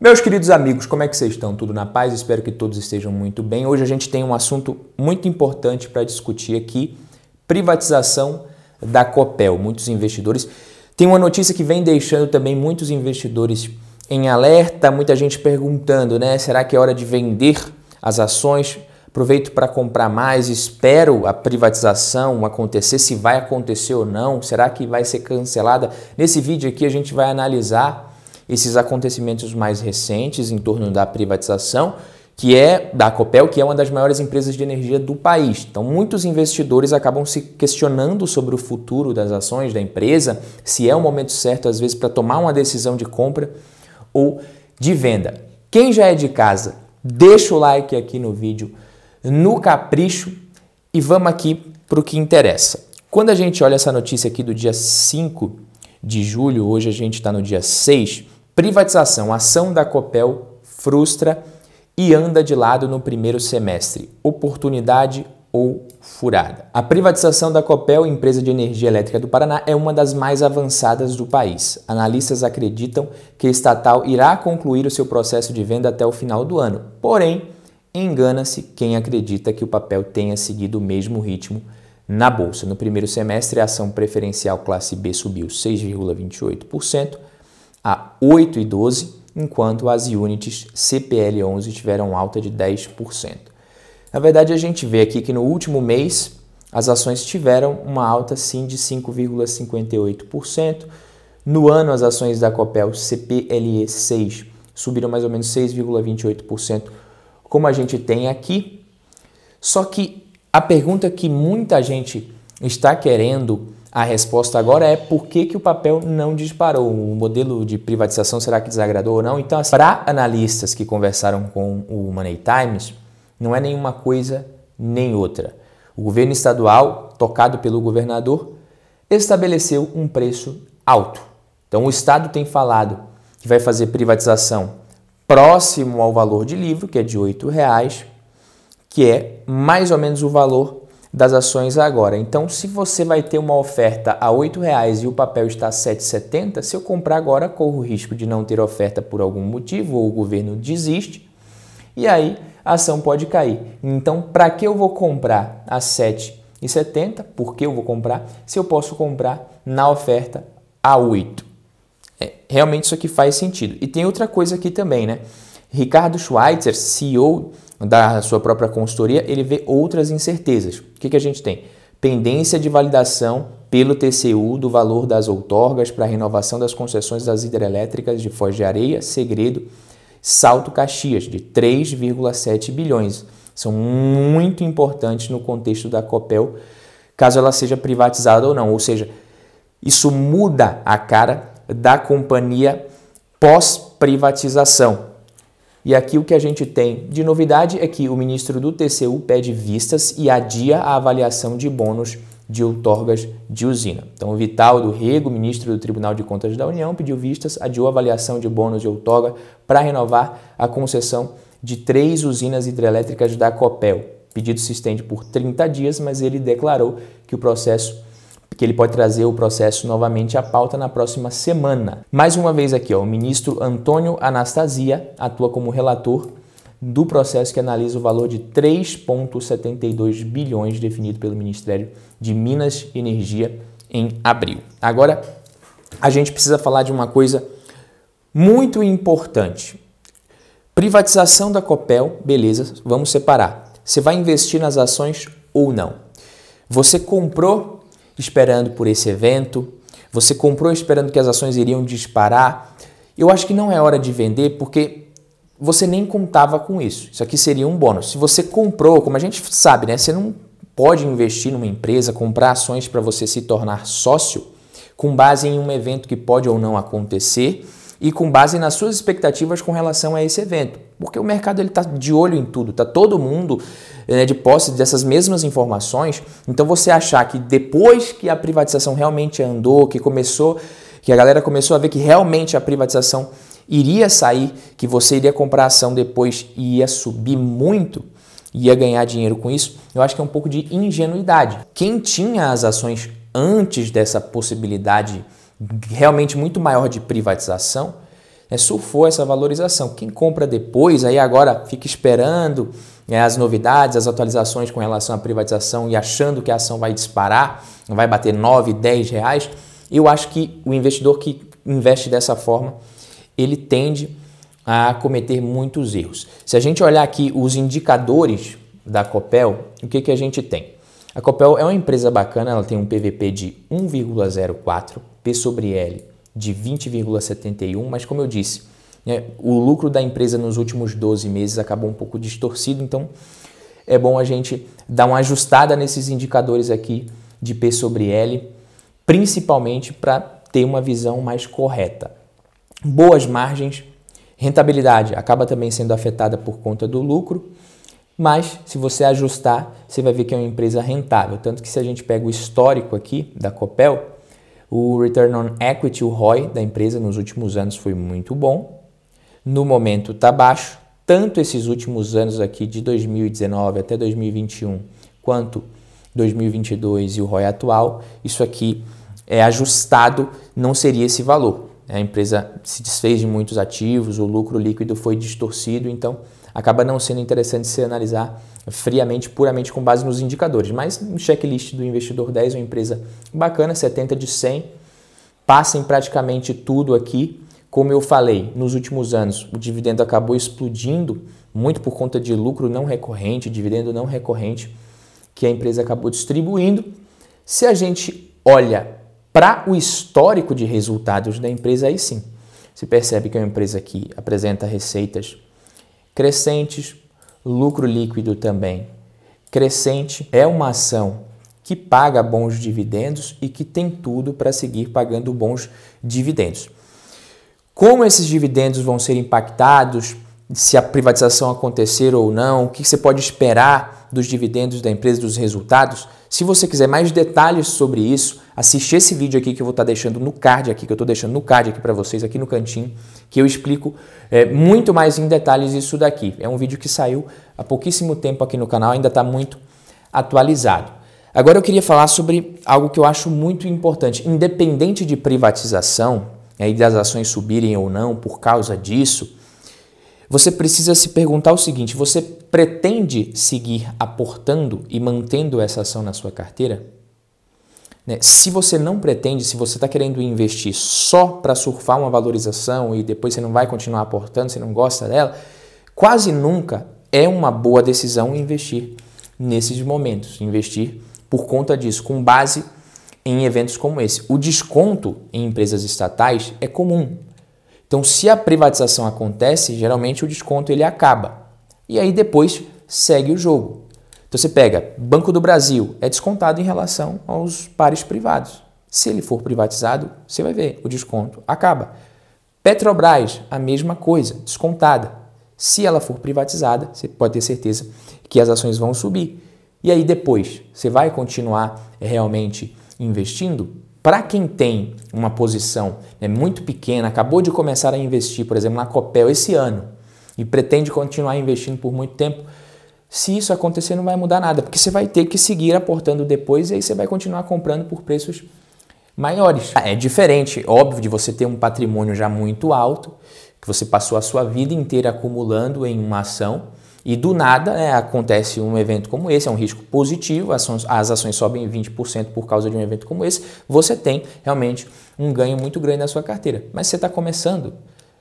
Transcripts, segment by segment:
Meus queridos amigos, como é que vocês estão? Tudo na paz? Espero que todos estejam muito bem. Hoje a gente tem um assunto muito importante para discutir aqui: privatização da Copel. Muitos investidores. Tem uma notícia que vem deixando também muitos investidores em alerta, muita gente perguntando, né? Será que é hora de vender as ações? Aproveito para comprar mais, espero a privatização acontecer, se vai acontecer ou não, será que vai ser cancelada? Nesse vídeo aqui a gente vai analisar esses acontecimentos mais recentes em torno da privatização, que é da Copel, que é uma das maiores empresas de energia do país. Então, muitos investidores acabam se questionando sobre o futuro das ações da empresa, se é o momento certo às vezes para tomar uma decisão de compra ou de venda. Quem já é de casa, deixa o like aqui no vídeo, no capricho e vamos aqui para o que interessa. Quando a gente olha essa notícia aqui do dia 5 de julho, hoje a gente está no dia 6, Privatização, ação da Copel frustra e anda de lado no primeiro semestre. Oportunidade ou furada. A privatização da Copel, empresa de energia elétrica do Paraná, é uma das mais avançadas do país. Analistas acreditam que a estatal irá concluir o seu processo de venda até o final do ano. Porém, engana-se quem acredita que o papel tenha seguido o mesmo ritmo na bolsa. No primeiro semestre, a ação preferencial classe B subiu 6,28%, a 8 e 12, enquanto as units CPL11 tiveram alta de 10%. Na verdade, a gente vê aqui que no último mês as ações tiveram uma alta sim de 5,58%. No ano, as ações da Copel CPLE6 subiram mais ou menos 6,28%, como a gente tem aqui. Só que a pergunta que muita gente está querendo a resposta agora é por que, que o papel não disparou? O modelo de privatização será que desagradou ou não? Então, assim, para analistas que conversaram com o Money Times, não é nenhuma coisa nem outra. O governo estadual, tocado pelo governador, estabeleceu um preço alto. Então, o Estado tem falado que vai fazer privatização próximo ao valor de livro, que é de R$ reais, que é mais ou menos o valor das ações agora. Então, se você vai ter uma oferta a R$ reais e o papel está a 7,70, se eu comprar agora, corro o risco de não ter oferta por algum motivo ou o governo desiste e aí a ação pode cair. Então, para que eu vou comprar a 7,70? Por que eu vou comprar se eu posso comprar na oferta a 8? É, realmente isso aqui faz sentido. E tem outra coisa aqui também, né? Ricardo Schweitzer, CEO da sua própria consultoria, ele vê outras incertezas. O que, que a gente tem? Pendência de validação pelo TCU do valor das outorgas para renovação das concessões das hidrelétricas de Foz de Areia, Segredo, Salto Caxias, de 3,7 bilhões. São muito importantes no contexto da Copel, caso ela seja privatizada ou não. Ou seja, isso muda a cara da companhia pós-privatização. E aqui o que a gente tem de novidade é que o ministro do TCU pede vistas e adia a avaliação de bônus de outorgas de usina. Então, o Vital do Rego, ministro do Tribunal de Contas da União, pediu vistas, adiou a avaliação de bônus de outorga para renovar a concessão de três usinas hidrelétricas da COPEL. O pedido se estende por 30 dias, mas ele declarou que o processo que ele pode trazer o processo novamente à pauta na próxima semana. Mais uma vez aqui, ó, o ministro Antônio Anastasia atua como relator do processo que analisa o valor de 3,72 bilhões definido pelo Ministério de Minas e Energia em abril. Agora, a gente precisa falar de uma coisa muito importante. Privatização da Copel, beleza, vamos separar. Você vai investir nas ações ou não? Você comprou esperando por esse evento, você comprou esperando que as ações iriam disparar. Eu acho que não é hora de vender porque você nem contava com isso. Isso aqui seria um bônus. Se você comprou, como a gente sabe, né, você não pode investir numa empresa, comprar ações para você se tornar sócio com base em um evento que pode ou não acontecer e com base nas suas expectativas com relação a esse evento. Porque o mercado está de olho em tudo, está todo mundo né, de posse dessas mesmas informações. Então você achar que depois que a privatização realmente andou, que começou, que a galera começou a ver que realmente a privatização iria sair, que você iria comprar ação depois e ia subir muito, ia ganhar dinheiro com isso, eu acho que é um pouco de ingenuidade. Quem tinha as ações antes dessa possibilidade realmente muito maior de privatização, né, surfou essa valorização. Quem compra depois, aí agora fica esperando né, as novidades, as atualizações com relação à privatização e achando que a ação vai disparar, vai bater 9, 10 reais, eu acho que o investidor que investe dessa forma, ele tende a cometer muitos erros. Se a gente olhar aqui os indicadores da Copel, o que, que a gente tem? A Copel é uma empresa bacana, ela tem um PVP de 1,04, P sobre L de 20,71, mas como eu disse, né, o lucro da empresa nos últimos 12 meses acabou um pouco distorcido, então é bom a gente dar uma ajustada nesses indicadores aqui de P sobre L, principalmente para ter uma visão mais correta. Boas margens, rentabilidade acaba também sendo afetada por conta do lucro mas, se você ajustar, você vai ver que é uma empresa rentável. Tanto que, se a gente pega o histórico aqui da Copel, o return on equity, o ROI da empresa nos últimos anos foi muito bom. No momento está baixo, tanto esses últimos anos aqui de 2019 até 2021, quanto 2022 e o ROI atual, isso aqui é ajustado, não seria esse valor. A empresa se desfez de muitos ativos, o lucro líquido foi distorcido, então acaba não sendo interessante se analisar friamente, puramente com base nos indicadores. Mas no checklist do investidor 10 uma empresa bacana, 70 de 100, passa em praticamente tudo aqui. Como eu falei, nos últimos anos o dividendo acabou explodindo, muito por conta de lucro não recorrente, dividendo não recorrente que a empresa acabou distribuindo. Se a gente olha para o histórico de resultados da empresa, aí sim, se percebe que é uma empresa que apresenta receitas Crescentes, lucro líquido também. Crescente é uma ação que paga bons dividendos e que tem tudo para seguir pagando bons dividendos. Como esses dividendos vão ser impactados, se a privatização acontecer ou não, o que você pode esperar dos dividendos da empresa, dos resultados. Se você quiser mais detalhes sobre isso, assiste esse vídeo aqui que eu vou estar tá deixando no card aqui, que eu estou deixando no card aqui para vocês, aqui no cantinho, que eu explico é, muito mais em detalhes isso daqui. É um vídeo que saiu há pouquíssimo tempo aqui no canal, ainda está muito atualizado. Agora eu queria falar sobre algo que eu acho muito importante. Independente de privatização, né, e das ações subirem ou não por causa disso, você precisa se perguntar o seguinte: você pretende seguir aportando e mantendo essa ação na sua carteira? Né? Se você não pretende, se você está querendo investir só para surfar uma valorização e depois você não vai continuar aportando, você não gosta dela, quase nunca é uma boa decisão investir nesses momentos, investir por conta disso, com base em eventos como esse. O desconto em empresas estatais é comum, então, se a privatização acontece, geralmente o desconto ele acaba. E aí depois segue o jogo. Então você pega Banco do Brasil, é descontado em relação aos pares privados. Se ele for privatizado, você vai ver, o desconto acaba. Petrobras, a mesma coisa, descontada. Se ela for privatizada, você pode ter certeza que as ações vão subir. E aí depois, você vai continuar é, realmente investindo? Para quem tem uma posição né, muito pequena, acabou de começar a investir, por exemplo, na Copel esse ano e pretende continuar investindo por muito tempo, se isso acontecer não vai mudar nada, porque você vai ter que seguir aportando depois e aí você vai continuar comprando por preços maiores. É diferente, óbvio, de você ter um patrimônio já muito alto, que você passou a sua vida inteira acumulando em uma ação e do nada né, acontece um evento como esse, é um risco positivo, as ações, as ações sobem 20% por causa de um evento como esse, você tem realmente um ganho muito grande na sua carteira. Mas você está começando,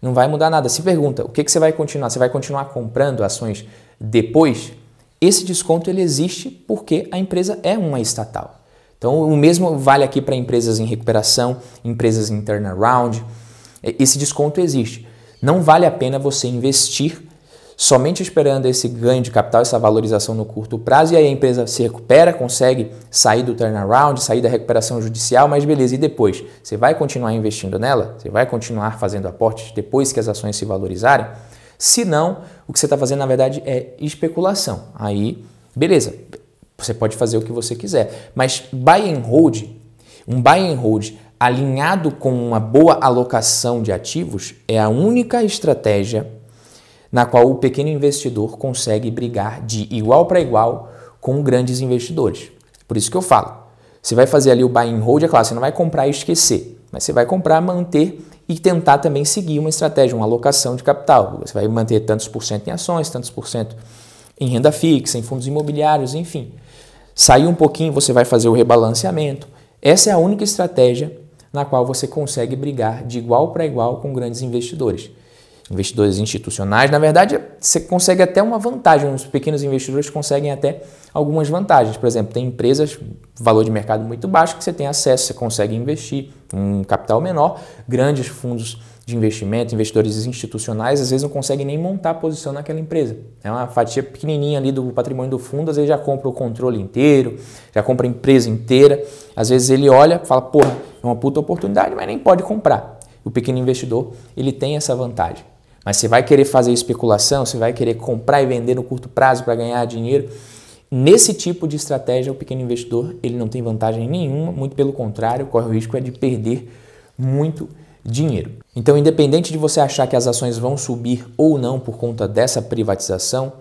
não vai mudar nada. Se pergunta, o que, que você vai continuar? Você vai continuar comprando ações depois? Esse desconto ele existe porque a empresa é uma estatal. Então, o mesmo vale aqui para empresas em recuperação, empresas em turnaround. Esse desconto existe. Não vale a pena você investir somente esperando esse ganho de capital, essa valorização no curto prazo, e aí a empresa se recupera, consegue sair do turnaround, sair da recuperação judicial, mas beleza, e depois? Você vai continuar investindo nela? Você vai continuar fazendo aportes depois que as ações se valorizarem? Se não, o que você está fazendo na verdade é especulação. Aí, beleza, você pode fazer o que você quiser, mas buy and hold, um buy and hold alinhado com uma boa alocação de ativos é a única estratégia na qual o pequeno investidor consegue brigar de igual para igual com grandes investidores. Por isso que eu falo, você vai fazer ali o buy and hold, é claro, você não vai comprar e esquecer, mas você vai comprar, manter e tentar também seguir uma estratégia, uma alocação de capital. Você vai manter tantos por cento em ações, tantos por cento em renda fixa, em fundos imobiliários, enfim. Sair um pouquinho, você vai fazer o rebalanceamento. Essa é a única estratégia na qual você consegue brigar de igual para igual com grandes investidores investidores institucionais. Na verdade, você consegue até uma vantagem, os pequenos investidores conseguem até algumas vantagens. Por exemplo, tem empresas, valor de mercado muito baixo, que você tem acesso, você consegue investir um capital menor, grandes fundos de investimento, investidores institucionais, às vezes não conseguem nem montar a posição naquela empresa. É uma fatia pequenininha ali do patrimônio do fundo, às vezes já compra o controle inteiro, já compra a empresa inteira. Às vezes ele olha, fala, porra, é uma puta oportunidade, mas nem pode comprar. O pequeno investidor, ele tem essa vantagem. Mas você vai querer fazer especulação, você vai querer comprar e vender no curto prazo para ganhar dinheiro. Nesse tipo de estratégia, o pequeno investidor ele não tem vantagem nenhuma, muito pelo contrário, corre o risco é de perder muito dinheiro. Então, independente de você achar que as ações vão subir ou não por conta dessa privatização,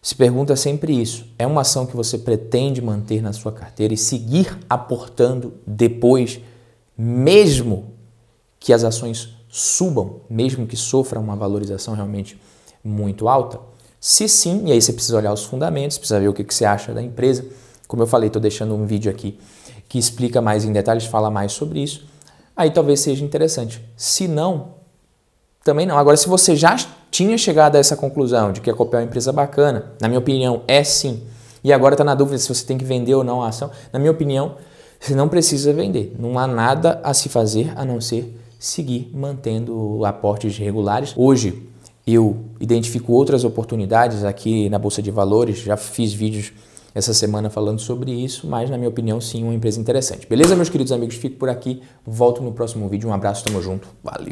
se pergunta sempre isso: é uma ação que você pretende manter na sua carteira e seguir aportando depois, mesmo que as ações subam, mesmo que sofra uma valorização realmente muito alta? Se sim, e aí você precisa olhar os fundamentos, precisa ver o que, você acha da empresa. Como eu falei, estou deixando um vídeo aqui que explica mais em detalhes, fala mais sobre isso. Aí talvez seja interessante. Se não, também não. Agora, se você já tinha chegado a essa conclusão de que a Copel é uma empresa bacana, na minha opinião, é sim. E agora está na dúvida se você tem que vender ou não a ação. Na minha opinião, você não precisa vender. Não há nada a se fazer a não ser seguir mantendo aportes regulares. Hoje eu identifico outras oportunidades aqui na Bolsa de Valores, já fiz vídeos essa semana falando sobre isso, mas na minha opinião sim, uma empresa interessante. Beleza, meus queridos amigos? Fico por aqui, volto no próximo vídeo. Um abraço, tamo junto, valeu!